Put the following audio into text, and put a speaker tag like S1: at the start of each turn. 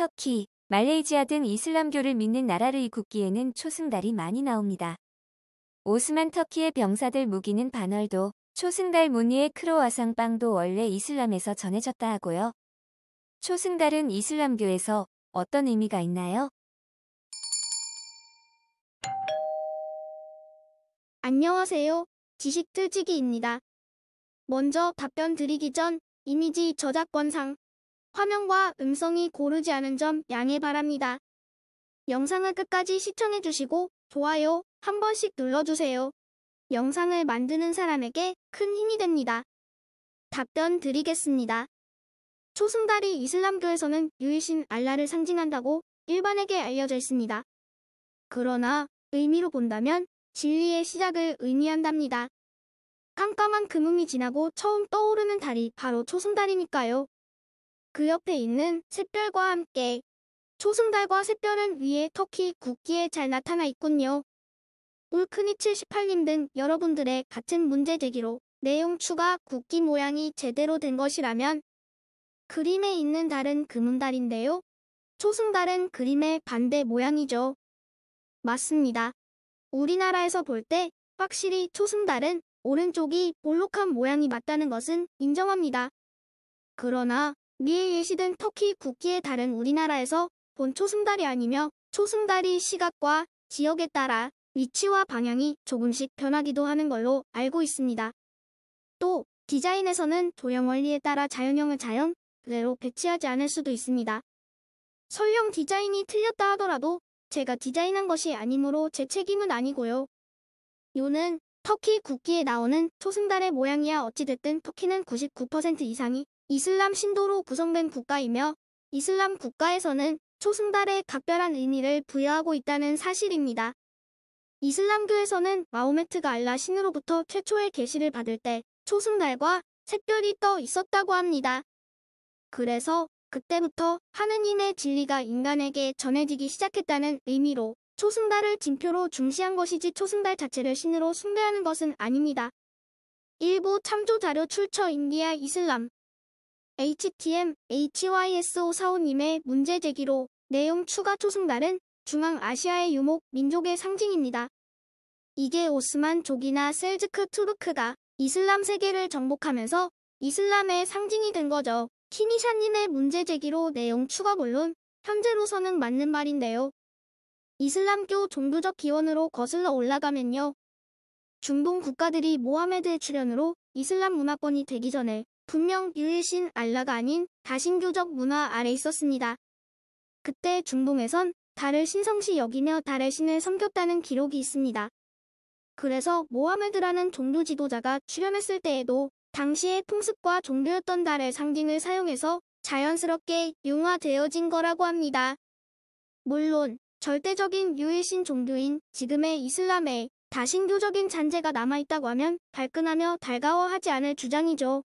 S1: 터키, 말레이시아 등 이슬람교를 믿는 나라를 국기에는 초승달이 많이 나옵니다. 오스만 터키의 병사들 무기는 반월도, 초승달 무늬의 크로와상 빵도 원래 이슬람에서 전해졌다 하고요. 초승달은 이슬람교에서 어떤 의미가 있나요? 안녕하세요. 지식틀지기입니다. 먼저 답변 드리기 전 이미지 저작권상 화면과 음성이 고르지 않은 점 양해 바랍니다. 영상을 끝까지 시청해주시고 좋아요 한 번씩 눌러주세요. 영상을 만드는 사람에게 큰 힘이 됩니다. 답변 드리겠습니다. 초승달이 이슬람교에서는 유일신 알라를 상징한다고 일반에게 알려져 있습니다. 그러나 의미로 본다면 진리의 시작을 의미한답니다. 깜깜한 금음이 지나고 처음 떠오르는 달이 바로 초승달이니까요. 그 옆에 있는 샛별과 함께 초승달과 샛별은 위에 터키 국기에 잘 나타나 있군요. 울크니 78님 등 여러분들의 같은 문제 제기로 내용 추가 국기 모양이 제대로 된 것이라면 그림에 있는 달은 금은달인데요. 초승달은 그림의 반대 모양이죠. 맞습니다. 우리나라에서 볼 때 확실히 초승달은 오른쪽이 볼록한 모양이 맞다는 것은 인정합니다. 그러나 미의예 시등 터키 국기의 다른 우리나라에서 본 초승달이 아니며 초승달이 시각과 지역에 따라 위치와 방향이 조금씩 변하기도 하는 걸로 알고 있습니다. 또 디자인에서는 조형 원리에 따라 자연형을 자연 그대로 배치하지 않을 수도 있습니다. 설령 디자인이 틀렸다 하더라도 제가 디자인한 것이 아니므로 제 책임은 아니고요. 요는 터키 국기에 나오는 초승달의 모양이야 어찌됐든 터키는 99% 이상이 이슬람 신도로 구성된 국가이며 이슬람 국가에서는 초승달에 각별한 의미를 부여하고 있다는 사실입니다. 이슬람교에서는 마호메트가 알라 신으로부터 최초의 계시를 받을 때 초승달과 샛별이 떠 있었다고 합니다. 그래서 그때부터 하느님의 진리가 인간에게 전해지기 시작했다는 의미로 초승달을 진표로 중시한 것이지 초승달 자체를 신으로 숭배하는 것은 아닙니다. 일부 참조 자료 출처 인디아 이슬람 HTM HYS545님의 문제 제기로 내용 추가 초승달은 중앙아시아의 유목 민족의 상징입니다. 이게 오스만 족이나 셀즈크 투르크가 이슬람 세계를 정복하면서 이슬람의 상징이 된 거죠. 키미샤님의 문제 제기로 내용 추가 물론 현재로서는 맞는 말인데요. 이슬람교 종교적 기원으로 거슬러 올라가면요. 중동 국가들이 모하메드의 출현으로 이슬람 문화권이 되기 전에 분명 유일신 알라가 아닌 다신교적 문화 아래 있었습니다. 그때 중동에선 달을 신성시 여기며 달의 신을 섬겼다는 기록이 있습니다. 그래서 모하메드라는 종교 지도자가 출현했을 때에도 당시의 풍습과 종교였던 달의 상징을 사용해서 자연스럽게 융화되어진 거라고 합니다. 물론 절대적인 유일신 종교인 지금의 이슬람에 다신교적인 잔재가 남아있다고 하면 발끈하며 달가워하지 않을 주장이죠.